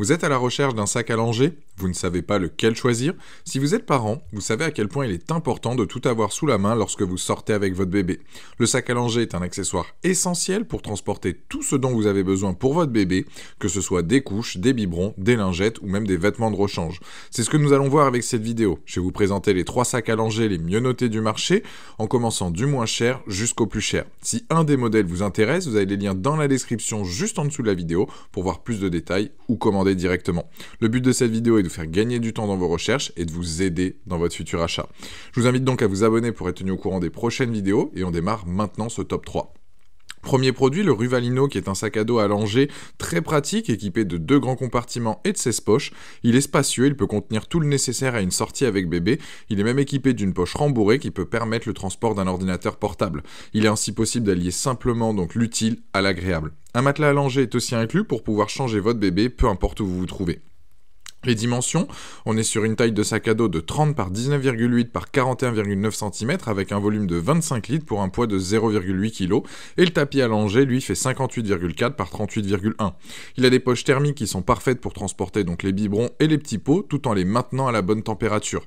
Vous êtes à la recherche d'un sac à langer Vous ne savez pas lequel choisir Si vous êtes parent, vous savez à quel point il est important de tout avoir sous la main lorsque vous sortez avec votre bébé. Le sac à langer est un accessoire essentiel pour transporter tout ce dont vous avez besoin pour votre bébé, que ce soit des couches, des biberons, des lingettes ou même des vêtements de rechange. C'est ce que nous allons voir avec cette vidéo. Je vais vous présenter les trois sacs à langer les mieux notés du marché, en commençant du moins cher jusqu'au plus cher. Si un des modèles vous intéresse, vous avez les liens dans la description juste en dessous de la vidéo pour voir plus de détails ou commander directement. Le but de cette vidéo est de vous faire gagner du temps dans vos recherches et de vous aider dans votre futur achat. Je vous invite donc à vous abonner pour être tenu au courant des prochaines vidéos et on démarre maintenant ce top 3. Premier produit, le Ruvalino, qui est un sac à dos allongé, très pratique, équipé de deux grands compartiments et de 16 poches. Il est spacieux, il peut contenir tout le nécessaire à une sortie avec bébé. Il est même équipé d'une poche rembourrée qui peut permettre le transport d'un ordinateur portable. Il est ainsi possible d'allier simplement donc l'utile à l'agréable. Un matelas allongé est aussi inclus pour pouvoir changer votre bébé, peu importe où vous vous trouvez. Les dimensions, on est sur une taille de sac à dos de 30 par 19,8 par 41,9 cm avec un volume de 25 litres pour un poids de 0,8 kg et le tapis allongé lui fait 58,4 par 38,1. Il a des poches thermiques qui sont parfaites pour transporter donc les biberons et les petits pots tout en les maintenant à la bonne température.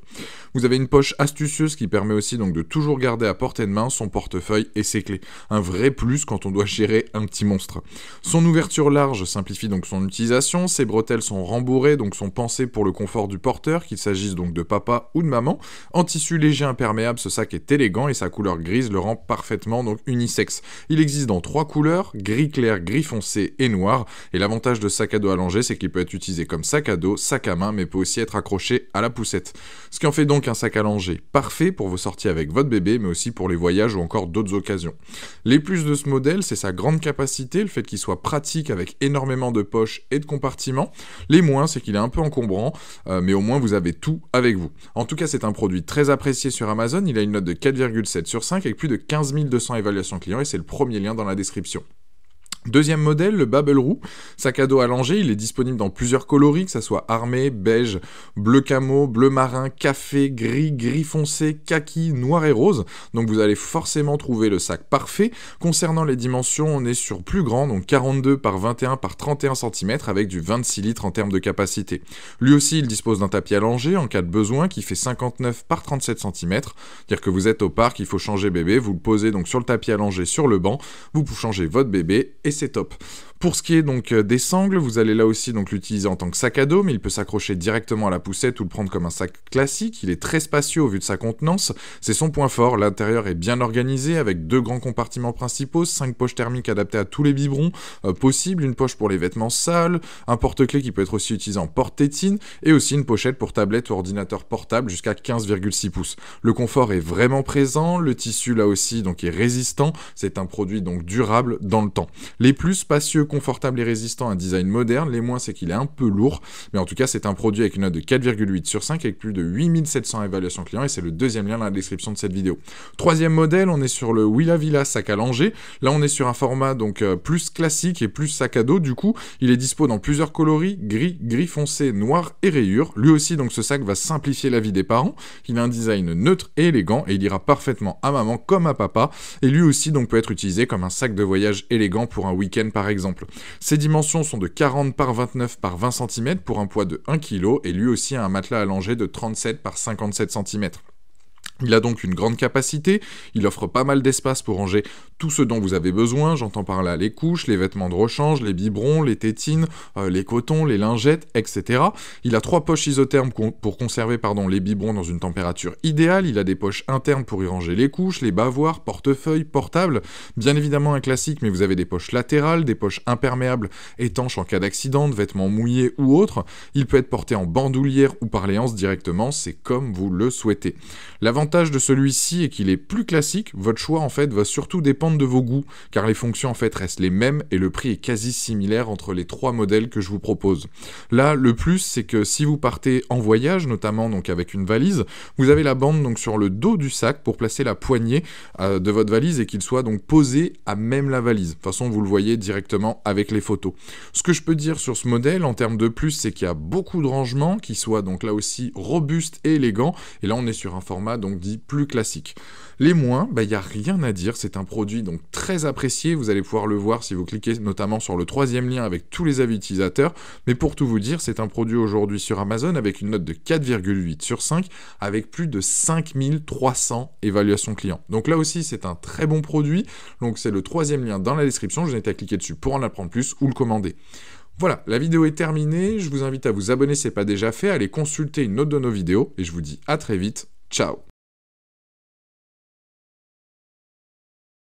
Vous avez une poche astucieuse qui permet aussi donc de toujours garder à portée de main son portefeuille et ses clés. Un vrai plus quand on doit gérer un petit monstre. Son ouverture large simplifie donc son utilisation, ses bretelles sont rembourrées donc son pan pour le confort du porteur, qu'il s'agisse donc de papa ou de maman. En tissu léger imperméable, ce sac est élégant et sa couleur grise le rend parfaitement donc unisexe. Il existe dans trois couleurs, gris clair, gris foncé et noir. Et l'avantage de sac à dos allongé, c'est qu'il peut être utilisé comme sac à dos, sac à main, mais peut aussi être accroché à la poussette. Ce qui en fait donc un sac allongé parfait pour vos sorties avec votre bébé, mais aussi pour les voyages ou encore d'autres occasions. Les plus de ce modèle, c'est sa grande capacité, le fait qu'il soit pratique avec énormément de poches et de compartiments. Les moins, c'est qu'il est un peu en encombrant, euh, mais au moins vous avez tout avec vous. En tout cas, c'est un produit très apprécié sur Amazon, il a une note de 4,7 sur 5 avec plus de 15 200 évaluations clients et c'est le premier lien dans la description. Deuxième modèle, le Babel Roux, sac à dos allongé, il est disponible dans plusieurs coloris, que ce soit armé, beige, bleu camo, bleu marin, café, gris, gris foncé, kaki, noir et rose. Donc vous allez forcément trouver le sac parfait. Concernant les dimensions, on est sur plus grand, donc 42 par 21 par 31 cm avec du 26 litres en termes de capacité. Lui aussi, il dispose d'un tapis allongé en cas de besoin qui fait 59 par 37 cm. Dire que vous êtes au parc, il faut changer bébé, vous le posez donc sur le tapis allongé sur le banc, vous pouvez changer votre bébé et c'est top. Pour ce qui est donc euh, des sangles, vous allez là aussi donc l'utiliser en tant que sac à dos, mais il peut s'accrocher directement à la poussette ou le prendre comme un sac classique. Il est très spacieux au vu de sa contenance. C'est son point fort. L'intérieur est bien organisé avec deux grands compartiments principaux, cinq poches thermiques adaptées à tous les biberons euh, possibles, une poche pour les vêtements sales, un porte-clés qui peut être aussi utilisé en porte-tétine et aussi une pochette pour tablette ou ordinateur portable jusqu'à 15,6 pouces. Le confort est vraiment présent. Le tissu là aussi donc est résistant. C'est un produit donc durable dans le temps. Les plus spacieux confortable et résistant, à un design moderne. Les moins, c'est qu'il est un peu lourd. Mais en tout cas, c'est un produit avec une note de 4,8 sur 5 avec plus de 8700 évaluations clients. Et c'est le deuxième lien dans la description de cette vidéo. Troisième modèle, on est sur le Willa Villa sac à langer. Là, on est sur un format donc euh, plus classique et plus sac à dos. Du coup, il est dispo dans plusieurs coloris gris, gris foncé, noir et rayures. Lui aussi, donc ce sac va simplifier la vie des parents. Il a un design neutre et élégant et il ira parfaitement à maman comme à papa. Et lui aussi, donc peut être utilisé comme un sac de voyage élégant pour un week-end par exemple. Ses dimensions sont de 40 par 29 par 20 cm pour un poids de 1 kg et lui aussi a un matelas allongé de 37 par 57 cm. Il a donc une grande capacité, il offre pas mal d'espace pour ranger tout ce dont vous avez besoin, j'entends par là les couches, les vêtements de rechange, les biberons, les tétines, euh, les cotons, les lingettes, etc. Il a trois poches isothermes pour conserver pardon, les biberons dans une température idéale, il a des poches internes pour y ranger les couches, les bavoirs, portefeuilles, portables, bien évidemment un classique mais vous avez des poches latérales, des poches imperméables étanches en cas d'accident, de vêtements mouillés ou autres, il peut être porté en bandoulière ou par léance directement, c'est comme vous le souhaitez. L'avant de celui-ci et qu'il est plus classique, votre choix en fait va surtout dépendre de vos goûts, car les fonctions en fait restent les mêmes et le prix est quasi similaire entre les trois modèles que je vous propose. Là, le plus, c'est que si vous partez en voyage, notamment donc avec une valise, vous avez la bande donc sur le dos du sac pour placer la poignée euh, de votre valise et qu'il soit donc posé à même la valise. De toute façon, vous le voyez directement avec les photos. Ce que je peux dire sur ce modèle en termes de plus, c'est qu'il y a beaucoup de rangements qui soit donc là aussi robuste et élégant Et là, on est sur un format donc dit plus classique. Les moins, il bah, n'y a rien à dire, c'est un produit donc très apprécié, vous allez pouvoir le voir si vous cliquez notamment sur le troisième lien avec tous les avis utilisateurs, mais pour tout vous dire, c'est un produit aujourd'hui sur Amazon avec une note de 4,8 sur 5, avec plus de 5300 évaluations clients. Donc là aussi, c'est un très bon produit, donc c'est le troisième lien dans la description, je n'ai à cliquer dessus pour en apprendre plus ou le commander. Voilà, la vidéo est terminée, je vous invite à vous abonner si ce n'est pas déjà fait, à aller consulter une autre de nos vidéos, et je vous dis à très vite, ciao